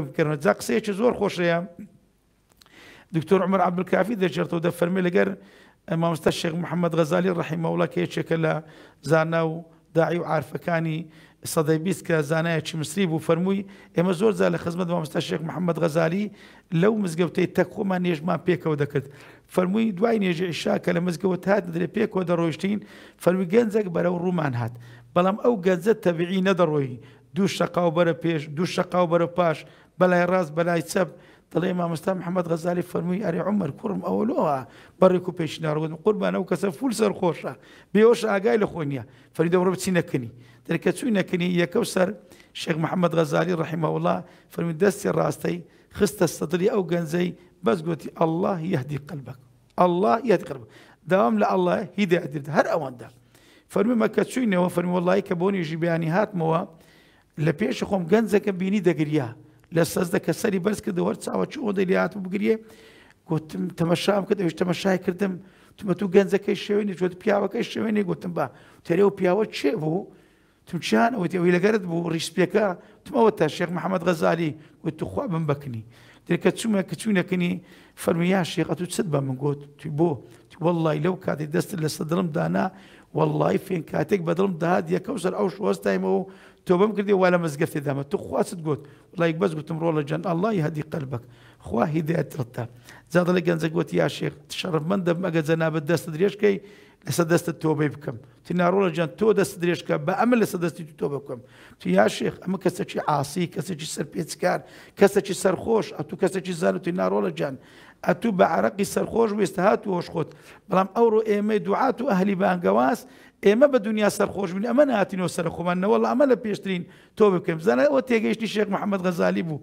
بکردن جا قسەیەکی خوش ریم دکتر عمر عبدالکافی در عبدکافی دەژێتەوە دە فەرمی لەگەر مامۆستا شێخ محەممەد غەزالی ڕحیمەوڵە کێچێکە لە زانا زانو داعی و عارف کانی صدای بیست که چی کە زانایەکی مسری بوو فەرمووی ئێمە زۆر زار لە خزمەت مامۆستا شێخ محەممەد تکو من مزگەوتەی ما پیک و دکت فەرمووی دوای نیج نێژە ئیشا کە لە در پیک و در دەڕۆیشتین فەرمی گنزک برای رومان هات بلام او گەنجە تبعی ندارویی دوو شەقاو بەرە پێش دوو شەقاو بەرە پاش بەلای ڕاست بەلای چەپ دەڵێ مامەستا محەممەد غەزاری فەرمووی ئەری عمر کوڕم ئەوەلوەوە بەڕێک و پێشناڕوەن قوربانە و کەسە فول سەر خۆشە بێوەش ئاگای لە خۆنیە فەریدەوڕە بچی نەکنی دەرکە چوی نەکنی یەکە و سەر شێخ محەممەد غەزاری ڕحیمەوەڵا فەرمی دەستی ڕاستەی خستە سەدری ئەو گەنجەی بەس گوتی ئەله یهدی قلبک ئەله یاد قرب داوام لە ئەله هیدەدرێت هەر ئەوەندا فەرمی مەکە چوینەوە فەرمی وڵی کە بۆنیژی بیانی هاتمەوە لە پێش خۆم گەنجەکەم بینی دەگریا لە سەزدە کە سەری بەرز کە دەوەەر چاوە چ ئۆدە لات بگریە گوتم تەمەشام کە دەویش تەمەشای کردم تمە تو گەنجەکەی شوێنی جۆت پیاوەکەی شوێنێ گوتم با تەرێ و پیاوە چێ بوو تم چیان ئەوەی لەگەرت بوو ڕیسپێکە تمەوە تا شێخ محەممەد غەزاری گوت توخوا بم بکنی دیکە چوومە کە چوونەکەنی فەرمیان شێقەت و چت بە من گوت توی بۆ وەڵی لەو کاتی دەستت لە سەدرم دانا وەڵی فێن کاتێک بەدڵم داهات یەکە سەر ئەو شوەستایمەوە تۆ بم کردی وال لە مەزگەفتی دامە تو خواست گوت لایک بەس گوتم ڕۆ لە جەن ئەلهی هەدی قەلبک خوا هیدایەتتە زادە لە گەنجە گوتی یا شێخ شەرفمە دەم ئەگە جەنابەت دەست درێژکەی لەسە دەستە تۆبەی بکەم تناڕۆلە جان تۆ دەست درێژکە بە ئەمە لەسە دەستی تۆ بکەم تو یا شێخ ئەمە کەسەکی ئاسی کەسێکی سەرپێچکار کەسەکی سەرخۆش ئە تۆ تو کەسێکی زانوتی ناڕۆڵە جان ئەتو بە عراقی سەرخۆش وێست هات و هۆشخۆت بەڵام ئەوڕۆ ئێمە دوعات و ئەهلی بانگەواز ئێمە بە دنیا سەرخۆش بوون ئەمە ناتینەوە سەر خۆمانەوە لە ئەمە لە پێشترین تۆ بکەم زانە ئەوە تێگەیشتی شێخ محەممەد غەزالی بوو.